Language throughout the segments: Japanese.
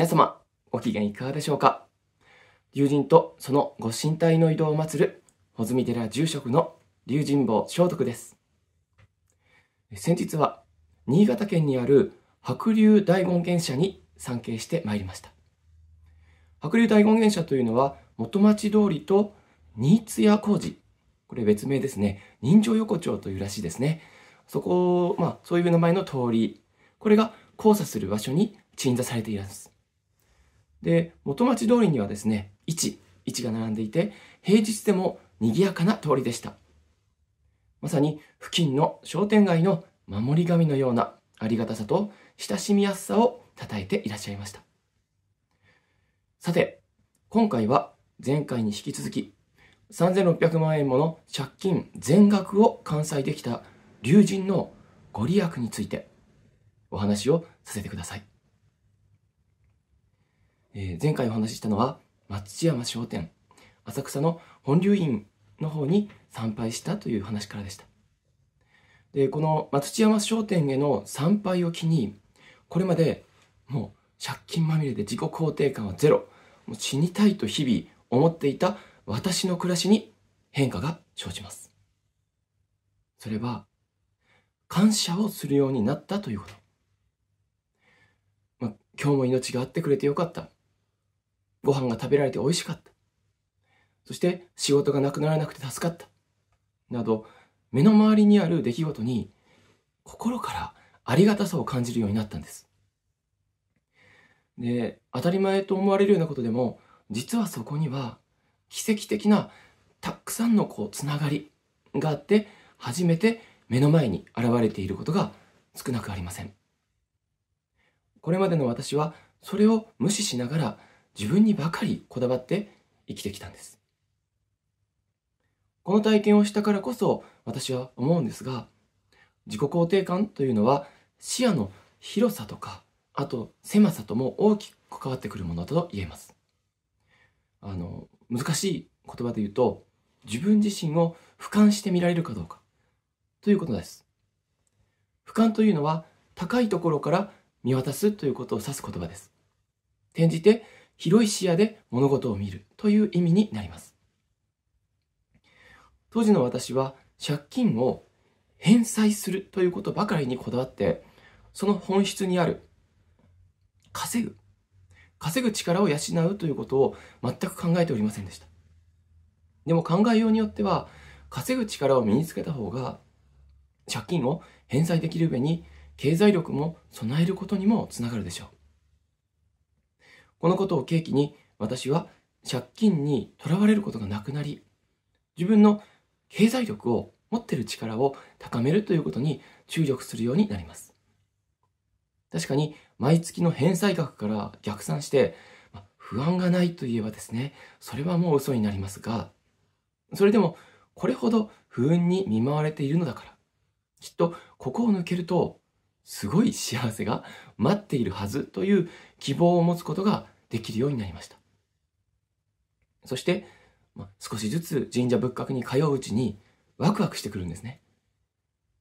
皆様、ご機嫌いかがでしょうか龍神とそのご神体の移動を祀る、穂積寺住職の龍神坊聖徳です。先日は、新潟県にある白龍大権現社に参詣してまいりました。白龍大権現社というのは、元町通りと新津屋工事、これ別名ですね、人情横丁というらしいですね。そこ、を、まあ、そういう名前の通り、これが交差する場所に鎮座されています。で、元町通りにはですね、1、1が並んでいて、平日でも賑やかな通りでした。まさに付近の商店街の守り神のようなありがたさと親しみやすさを称えていらっしゃいました。さて、今回は前回に引き続き、3600万円もの借金全額を完済できた龍神のご利益についてお話をさせてください。えー、前回お話ししたのは松山商店浅草の本流院の方に参拝したという話からでしたでこの松山商店への参拝を機にこれまでもう借金まみれで自己肯定感はゼロもう死にたいと日々思っていた私の暮らしに変化が生じますそれは感謝をするようになったということ、まあ、今日も命があってくれてよかったご飯が食べられて美味しかった。そして仕事がなくならなくて助かった。など、目の周りにある出来事に心からありがたさを感じるようになったんです。で、当たり前と思われるようなことでも、実はそこには奇跡的なたくさんのこうつながりがあって、初めて目の前に現れていることが少なくありません。これまでの私はそれを無視しながら自分にばかりこだわって生きてきたんですこの体験をしたからこそ私は思うんですが自己肯定感というのは視野の広さとかあと狭さとも大きく関わってくるものだと言えますあの難しい言葉で言うと自分自身を俯瞰して見られるかどうかということです俯瞰というのは高いところから見渡すということを指す言葉です転じて広い視野で物事を見るという意味になります。当時の私は借金を返済するということばかりにこだわって、その本質にある稼ぐ、稼ぐ力を養うということを全く考えておりませんでした。でも考えようによっては、稼ぐ力を身につけた方が、借金を返済できる上に経済力も備えることにもつながるでしょう。このことを契機に私は借金にとらわれることがなくなり、自分の経済力を持っている力を高めるということに注力するようになります。確かに毎月の返済額から逆算して、不安がないといえばですね、それはもう嘘になりますが、それでもこれほど不運に見舞われているのだから、きっとここを抜けるとすごい幸せが待っているはずという希望を持つことができるようになりました。そして、まあ、少しずつ神社仏閣に通ううちにワクワクしてくるんですね。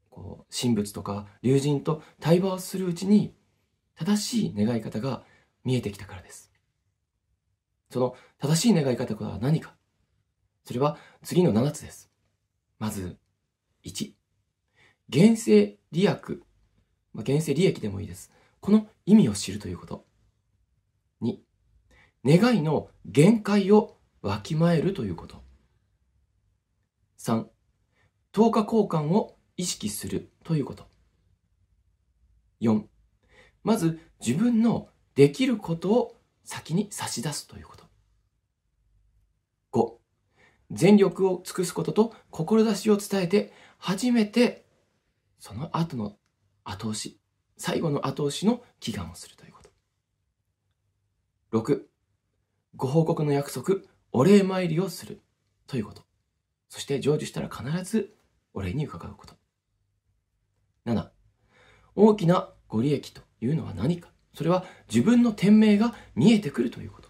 こう神仏とか竜神と対話をするうちに正しい願い方が見えてきたからです。その正しい願い方とは何かそれは次の7つです。まず、1、現世利益まあ、現世利益でもいいです。この意味を知るということ。2、願いの限界をわきまえるということ。3、等価交換を意識するということ。4、まず自分のできることを先に差し出すということ。5、全力を尽くすことと志を伝えて、初めてその後の後押し、最後の後押しの祈願をするということ。6、ご報告の約束、お礼参りをするということ。そして成就したら必ずお礼に伺うこと。7、大きなご利益というのは何か。それは自分の天命が見えてくるということ。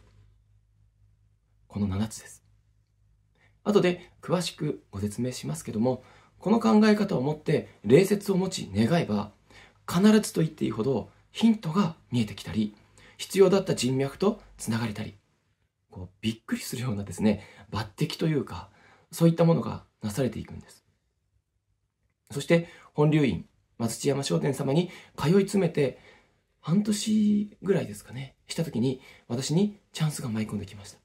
この7つです。後で詳しくご説明しますけども、この考え方を持って礼節を持ち願えば、必ずと言っていいほどヒントが見えてきたり必要だった人脈とつながれたりこうびっくりするようなですね抜擢というかそういったものがなされていくんですそして本流院松千山商店様に通い詰めて半年ぐらいですかねした時に私にチャンスが舞い込んできました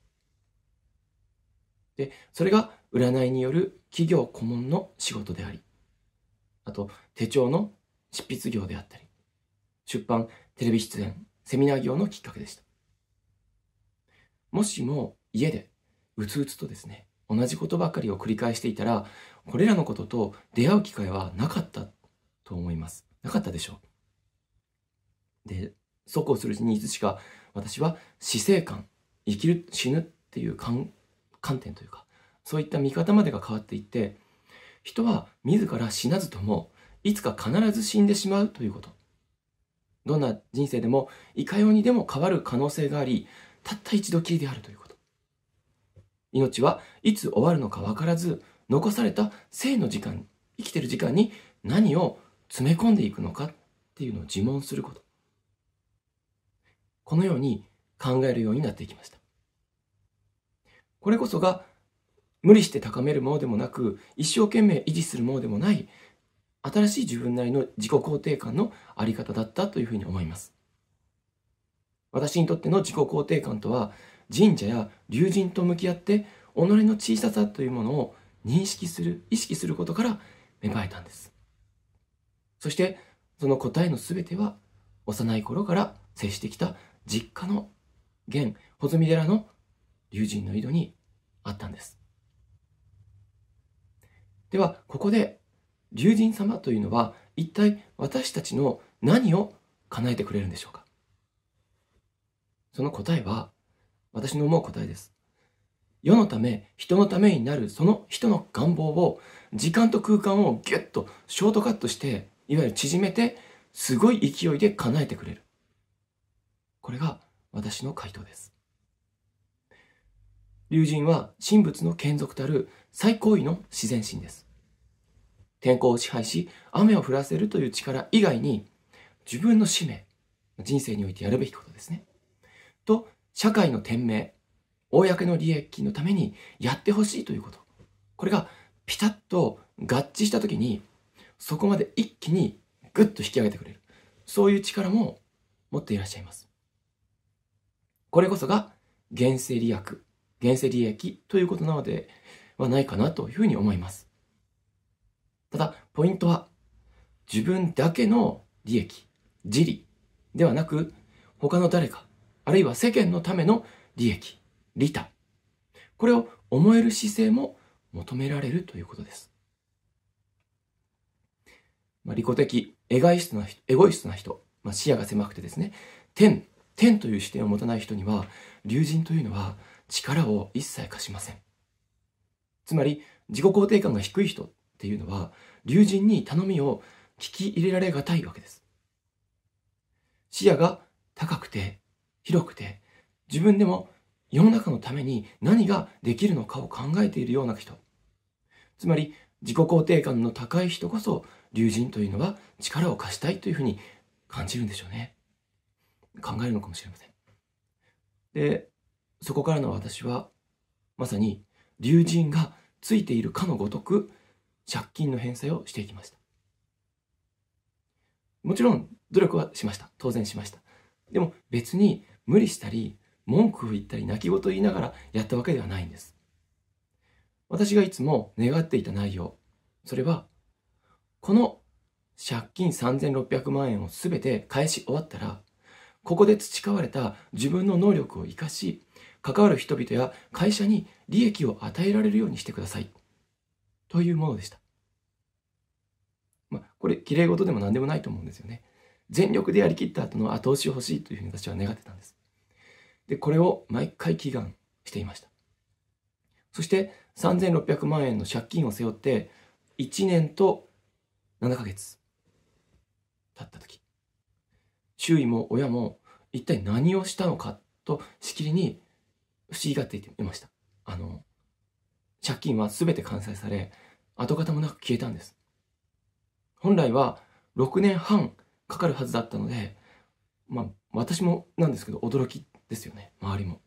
でそれが占いによる企業顧問の仕事でありあと手帳の執筆業であったり、出版、テレビ出演、セミナー業のきっかけでした。もしも家でうつうつとですね、同じことばかりを繰り返していたら、これらのことと出会う機会はなかったと思います。なかったでしょう。で、そうこうするうちにいつしか私は死生観、生きる、死ぬっていう観観点というか、そういった見方までが変わっていって、人は自ら死なずともいつか必ず死んでしまうということ。どんな人生でも、いかようにでも変わる可能性があり、たった一度きりであるということ。命はいつ終わるのか分からず、残された生の時間、生きてる時間に何を詰め込んでいくのかっていうのを自問すること。このように考えるようになっていきました。これこそが無理して高めるものでもなく、一生懸命維持するものでもない、新しい自分なりの自己肯定感のあり方だったというふうに思います。私にとっての自己肯定感とは、神社や竜神と向き合って、己の小ささというものを認識する、意識することから芽生えたんです。そして、その答えの全ては、幼い頃から接してきた実家の現、穂積寺の竜神の井戸にあったんです。では、ここで竜神様というのは一体私たちの何を叶えてくれるんでしょうかその答えは私の思う答えです。世のため、人のためになるその人の願望を時間と空間をギュッとショートカットして、いわゆる縮めて、すごい勢いで叶えてくれる。これが私の回答です。竜神は神仏の眷属たる最高位の自然神です。天候を支配し、雨を降らせるという力以外に、自分の使命、人生においてやるべきことですね。と、社会の天命、公の利益のためにやってほしいということ。これがピタッと合致した時に、そこまで一気にグッと引き上げてくれる。そういう力も持っていらっしゃいます。これこそが、原生利益、原生利益ということなのではないかなというふうに思います。ただ、ポイントは、自分だけの利益、自利ではなく、他の誰か、あるいは世間のための利益、利他。これを思える姿勢も求められるということです。まあ、利己的、エガイストな人、エゴイストな人、まあ、視野が狭くてですね、天、天という視点を持たない人には、竜神というのは力を一切貸しません。つまり、自己肯定感が低い人っていうのは龍神に頼みを聞き入れられがたいわけです視野が高くて広くて自分でも世の中のために何ができるのかを考えているような人つまり自己肯定感の高い人こそ龍神というのは力を貸したいというふうに感じるんでしょうね考えるのかもしれませんでそこからの私はまさに龍神がついているかのごとく借金の返済をしていきました。もちろん努力はしました。当然しました。でも別に無理したり、文句を言ったり、泣き言を言いながらやったわけではないんです。私がいつも願っていた内容、それは、この借金3600万円を全て返し終わったら、ここで培われた自分の能力を活かし、関わる人々や会社に利益を与えられるようにしてください。というものでした。まあ、これ、綺麗事でも何でもないと思うんですよね。全力でやりきった後の後押し欲しいというふうに私は願ってたんです。で、これを毎回祈願していました。そして3600万円の借金を背負って1年と7ヶ月経った時、周囲も親も一体何をしたのかとしきりに不思議がっていました。あの、借金は全て完済され、跡形もなく消えたんです。本来は6年半かかるはずだったので、まあ、私もなんですけど、驚きですよね、周りも。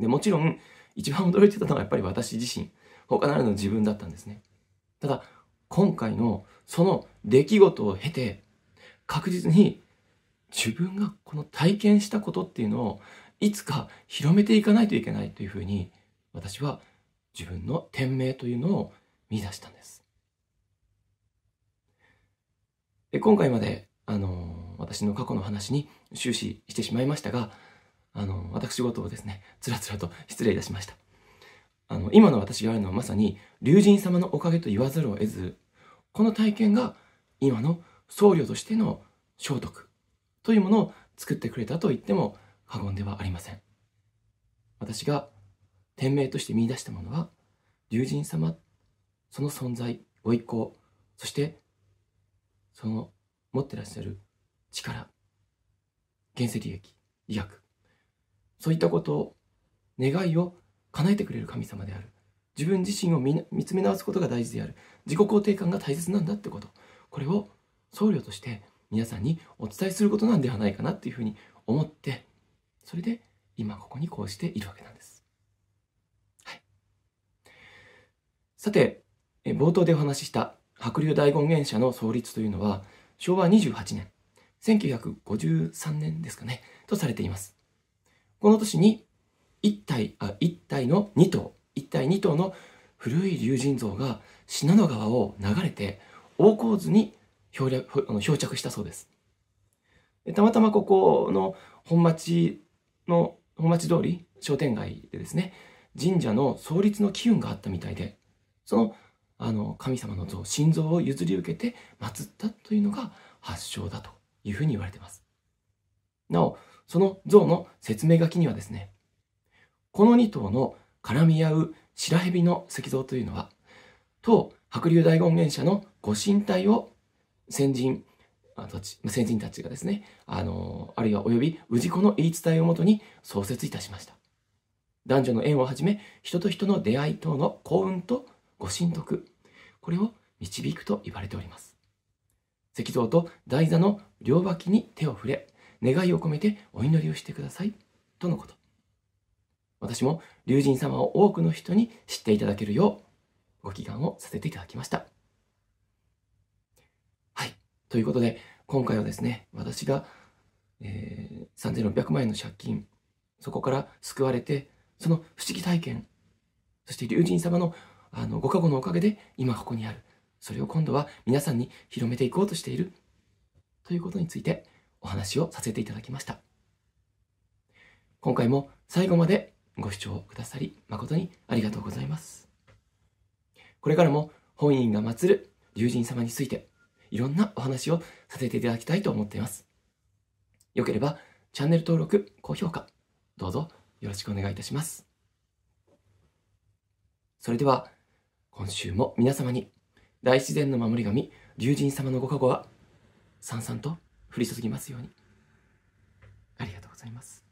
で、もちろん、一番驚いてたのはやっぱり私自身、他ならぬ自分だったんですね。ただ、今回のその出来事を経て、確実に自分がこの体験したことっていうのを、いつか広めていかないといけないというふうに、私は自分の天命というのを見出したんです。で今回まで、あの私の過去の話に終始してしまいましたが、あの私事をですね、つらつらと失礼いたしました。あの、今の私があるのはまさに、龍神様のおかげと言わざるを得ず、この体験が今の僧侶としての聖徳というものを作ってくれたと言っても過言ではありません。私が天命として見出したものは龍神様その存在ご意向そしてその持ってらっしゃる力原石利医学そういったことを願いを叶えてくれる神様である自分自身を見見つめ直すことが大事である自己肯定感が大切なんだってことこれを僧侶として皆さんにお伝えすることなんではないかなっていうふうに思ってそれで今ここにこうしているわけなんです。さて、冒頭でお話しした白龍大権現社の創立というのは、昭和28年、1953年ですかね、とされています。この年に、1体、あ、1体の2頭、1体2頭の古い龍神像が信濃川を流れて、大河津に漂着したそうです。たまたまここの本町の、本町通り商店街でですね、神社の創立の機運があったみたいで、そのあの神様の像心臓を譲り受けて祀ったというのが発祥だというふうに言われていますなおその像の説明書きにはですねこの2頭の絡み合う白蛇の石像というのは当白竜大権現者のご神体を先人たち先人たちがですねあのあるいはおよび氏子の言い伝えをもとに創設いたしました男女の縁をはじめ人と人の出会い等の幸運と御神徳これを導くと言われております石像と台座の両脇に手を触れ願いを込めてお祈りをしてくださいとのこと私も龍神様を多くの人に知っていただけるようご祈願をさせていただきましたはいということで今回はですね私が、えー、3600万円の借金そこから救われてその不思議体験そして龍神様のあの、ご加護のおかげで今ここにある。それを今度は皆さんに広めていこうとしている。ということについてお話をさせていただきました。今回も最後までご視聴くださり誠にありがとうございます。これからも本院が祀る友人様についていろんなお話をさせていただきたいと思っています。よければチャンネル登録、高評価、どうぞよろしくお願いいたします。それでは今週も皆様に大自然の守り神、龍神様のご加護は、さんさんと降り注ぎますように。ありがとうございます。